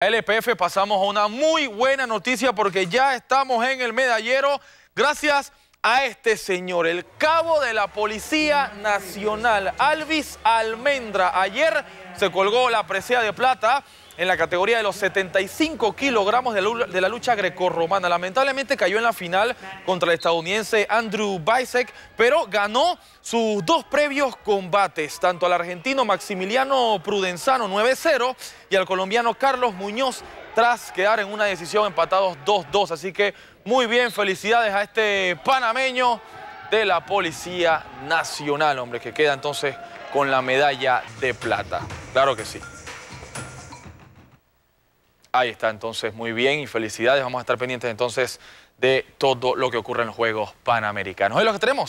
LPF pasamos a una muy buena noticia porque ya estamos en el medallero gracias a este señor, el cabo de la Policía Nacional, Alvis Almendra. Ayer se colgó la presea de plata en la categoría de los 75 kilogramos de la, lucha grecorromana. Lamentablemente cayó en la final contra el estadounidense Andrew Bicek, pero ganó sus dos previos combates, tanto al argentino Maximiliano Prudenzano 9-0 y al colombiano Carlos Muñoz tras quedar en una decisión empatados 2-2. Así que muy bien, felicidades a este panameño de la Policía Nacional, hombre, que queda entonces con la medalla de plata. Claro que sí. Ahí está, entonces, muy bien y felicidades. Vamos a estar pendientes entonces de todo lo que ocurre en los Juegos Panamericanos. es lo que tenemos.